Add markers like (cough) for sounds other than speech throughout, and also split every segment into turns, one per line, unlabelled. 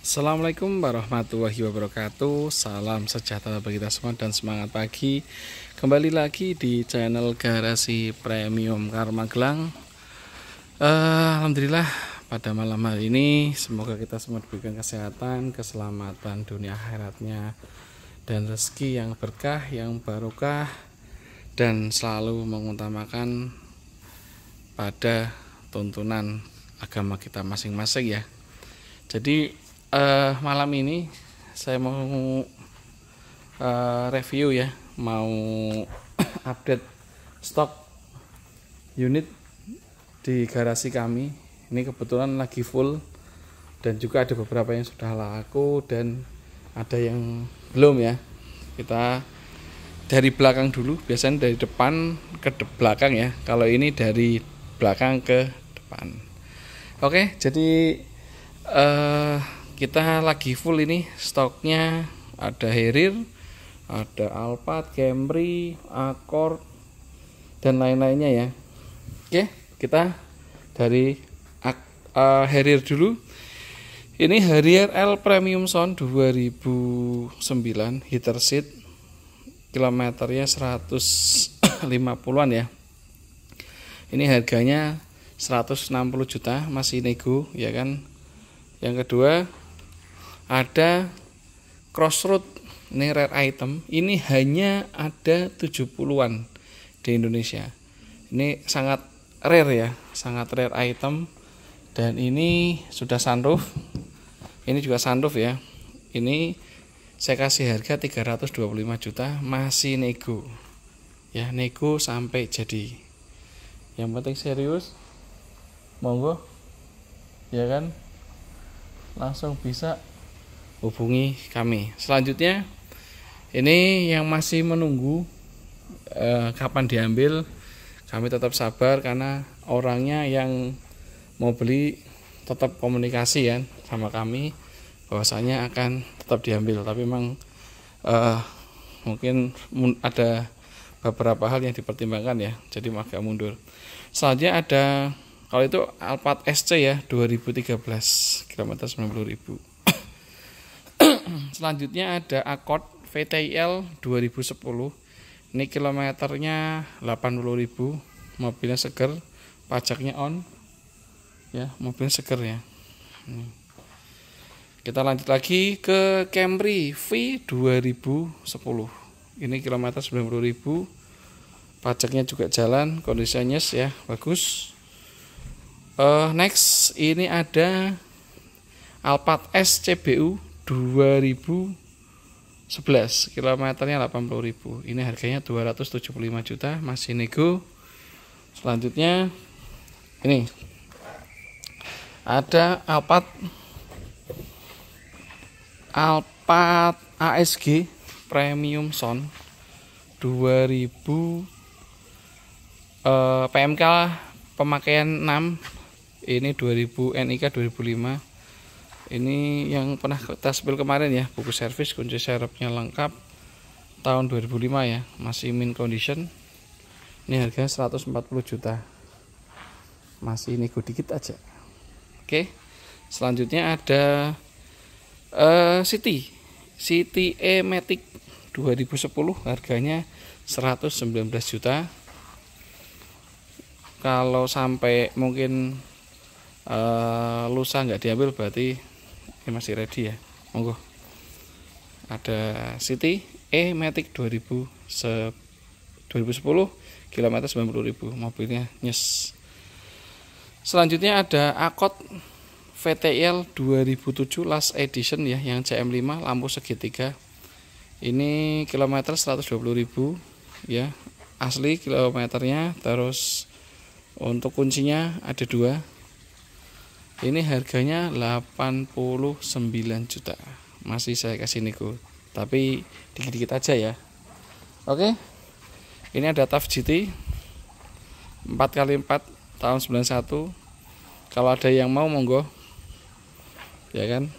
Assalamualaikum warahmatullahi wabarakatuh Salam sejahtera bagi kita semua dan semangat pagi Kembali lagi di channel Garasi Premium Karma Gelang uh, eh, Alhamdulillah pada malam hari ini Semoga kita semua diberikan kesehatan, keselamatan dunia akhiratnya Dan rezeki yang berkah, yang barokah Dan selalu mengutamakan pada tuntunan agama kita masing-masing ya jadi uh, malam ini saya mau uh, review ya, mau (coughs) update stok unit di garasi kami. Ini kebetulan lagi full dan juga ada beberapa yang sudah laku dan ada yang belum ya. Kita dari belakang dulu, biasanya dari depan ke de belakang ya. Kalau ini dari belakang ke depan. Oke, jadi eh uh, kita lagi full ini stoknya ada Herir ada Alphard, Camry, Accord dan lain-lainnya ya oke kita dari uh, Herir dulu ini Herir L Premium Sound 2009 heater seat kilometernya 150-an ya ini harganya 160 juta masih nego ya kan yang kedua ada crossroad ini rare item ini hanya ada 70-an di Indonesia ini sangat rare ya sangat rare item dan ini sudah sunroof ini juga sunroof ya ini saya kasih harga 325 juta masih nego ya nego sampai jadi yang penting serius monggo ya kan langsung bisa hubungi kami. Selanjutnya ini yang masih menunggu eh, kapan diambil, kami tetap sabar karena orangnya yang mau beli tetap komunikasi ya sama kami bahwasanya akan tetap diambil tapi memang eh, mungkin ada beberapa hal yang dipertimbangkan ya jadi agak mundur selanjutnya ada kalau itu Alphard SC ya 2013 kilometer 90.000 selanjutnya ada Accord VTIL 2010 ini kilometernya 80.000 mobilnya seger pajaknya on ya mobil seger ya ini. kita lanjut lagi ke Camry V 2010 ini kilometer 90.000 pajaknya juga jalan kondisinya ya bagus uh, next ini ada Alphard S CBU 2011 kilometernya 80.000 ini harganya 275 juta masih nego selanjutnya ini ada Alphard Alphard ASG Premium Sound 2000 eh, PMK pemakaian 6 ini 2000 NIK 2005 ini yang pernah kita sebel kemarin ya buku servis kunci serepnya lengkap tahun 2005 ya masih min condition ini harganya 140 juta masih nego dikit aja oke selanjutnya ada uh, City City E-Matic 2010 harganya 119 juta kalau sampai mungkin uh, lusa nggak diambil berarti ini masih ready ya monggo ada City E Matic 2000 se 2010 kilometer 90.000 mobilnya nyes selanjutnya ada Akot VTL 2007 last edition ya yang CM5 lampu segitiga ini kilometer 120.000 ya asli kilometernya terus untuk kuncinya ada dua ini harganya 89 juta masih saya kasih nego tapi dikit-dikit aja ya oke ini ada TAF GT 4x4 tahun 91 kalau ada yang mau monggo ya kan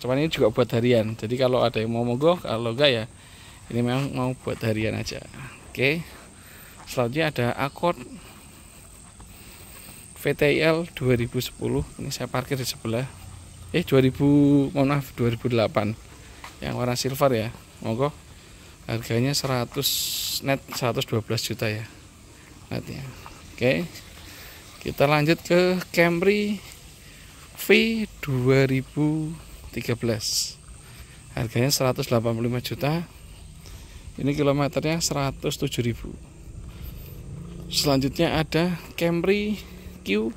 cuman ini juga buat harian jadi kalau ada yang mau monggo kalau enggak ya ini memang mau buat harian aja oke selanjutnya ada Accord PTIL 2010 ini saya parkir di sebelah eh 2000 mohon maaf 2008 yang warna silver ya monggo harganya 100 net 112 juta ya netnya oke kita lanjut ke Camry V 2013 harganya 185 juta ini kilometernya 107.000 selanjutnya ada Camry Q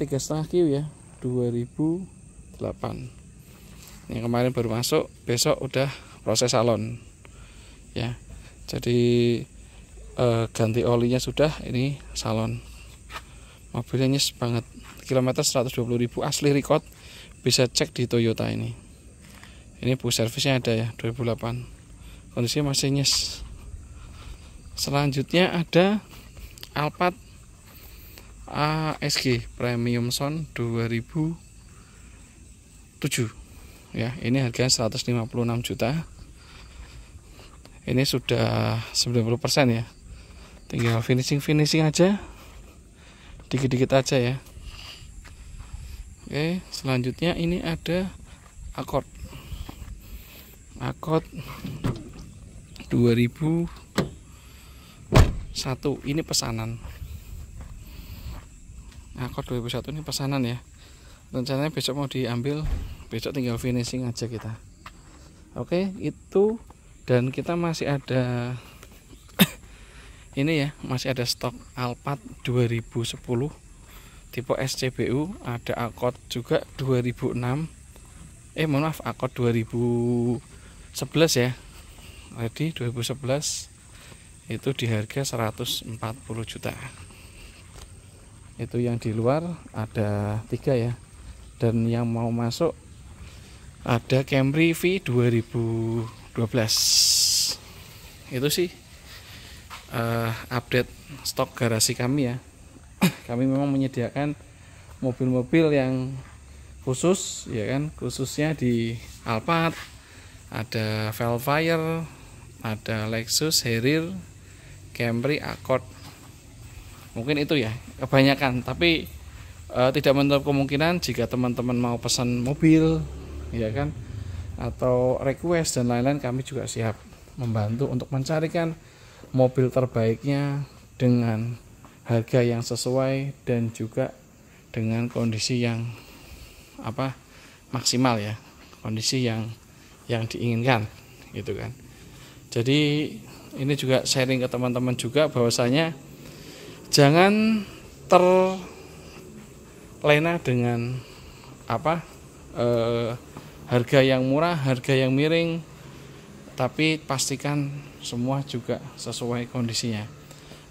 tiga setengah Q ya 2008 yang kemarin baru masuk besok udah proses salon ya jadi e, ganti olinya sudah ini salon mobilnya nyes banget kilometer 120.000 asli record bisa cek di Toyota ini ini bu servisnya ada ya 2008 kondisinya masih nyes selanjutnya ada Alphard ASG Premium Sound 2007 ya ini harganya 156 juta ini sudah 90% ya tinggal finishing-finishing aja dikit-dikit aja ya oke selanjutnya ini ada akord akord 2001 ini pesanan akor 2001 ini pesanan ya rencananya besok mau diambil besok tinggal finishing aja kita oke itu dan kita masih ada (coughs) ini ya masih ada stok Alphard 2010 tipe SCBU ada akord juga 2006 eh mohon maaf akord 2011 ya ready 2011 itu di harga 140 juta itu yang di luar ada tiga ya dan yang mau masuk ada Camry V 2012 itu sih uh, update stok garasi kami ya (coughs) kami memang menyediakan mobil-mobil yang khusus ya kan khususnya di Alphard ada Velfire ada Lexus Harrier Camry Accord mungkin itu ya kebanyakan tapi uh, tidak menutup kemungkinan jika teman-teman mau pesan mobil ya kan atau request dan lain-lain kami juga siap membantu untuk mencarikan mobil terbaiknya dengan harga yang sesuai dan juga dengan kondisi yang apa maksimal ya kondisi yang yang diinginkan gitu kan jadi ini juga sharing ke teman-teman juga bahwasanya jangan terlena dengan apa eh, harga yang murah harga yang miring tapi pastikan semua juga sesuai kondisinya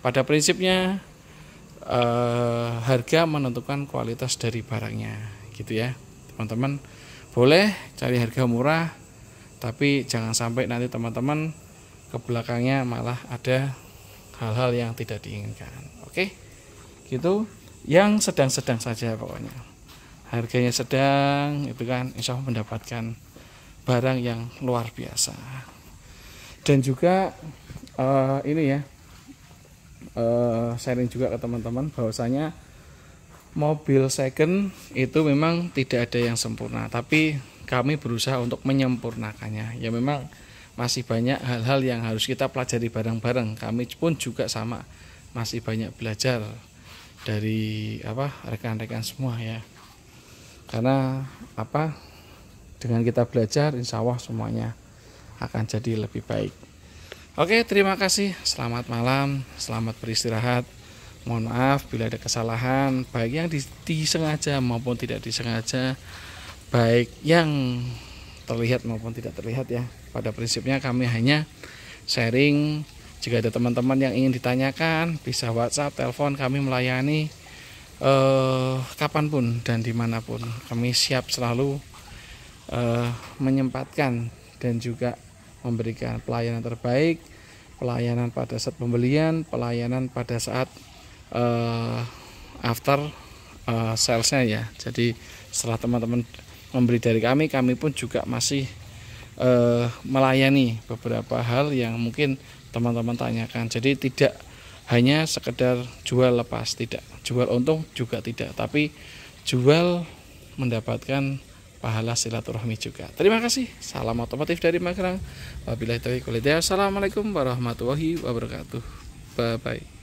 pada prinsipnya eh, harga menentukan kualitas dari barangnya gitu ya teman-teman boleh cari harga murah tapi jangan sampai nanti teman-teman ke belakangnya malah ada hal-hal yang tidak diinginkan oke gitu yang sedang-sedang saja pokoknya harganya sedang itu kan insya Allah mendapatkan barang yang luar biasa dan juga uh, ini ya uh, sharing juga ke teman-teman bahwasanya mobil second itu memang tidak ada yang sempurna tapi kami berusaha untuk menyempurnakannya ya memang masih banyak hal-hal yang harus kita pelajari bareng-bareng. Kami pun juga sama masih banyak belajar dari apa rekan-rekan semua ya. Karena apa dengan kita belajar insya Allah semuanya akan jadi lebih baik. Oke, terima kasih. Selamat malam, selamat beristirahat. Mohon maaf bila ada kesalahan, baik yang disengaja maupun tidak disengaja, baik yang terlihat maupun tidak terlihat ya pada prinsipnya kami hanya sharing jika ada teman-teman yang ingin ditanyakan bisa WhatsApp telepon kami melayani eh, kapanpun dan dimanapun kami siap selalu eh, menyempatkan dan juga memberikan pelayanan terbaik pelayanan pada saat pembelian pelayanan pada saat eh, after eh, salesnya ya jadi setelah teman-teman membeli dari kami kami pun juga masih eh, melayani beberapa hal yang mungkin teman-teman tanyakan. Jadi tidak hanya sekedar jual lepas, tidak. Jual untung juga tidak, tapi jual mendapatkan pahala silaturahmi juga. Terima kasih. Salam otomotif dari Magelang. Wabillahi taufiq Assalamualaikum warahmatullahi wabarakatuh. Bye bye.